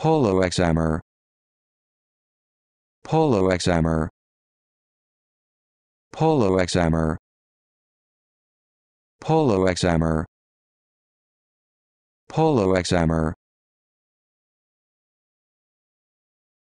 Polo examer. Polo examer. Polo examer. Polo examer. Polo examer.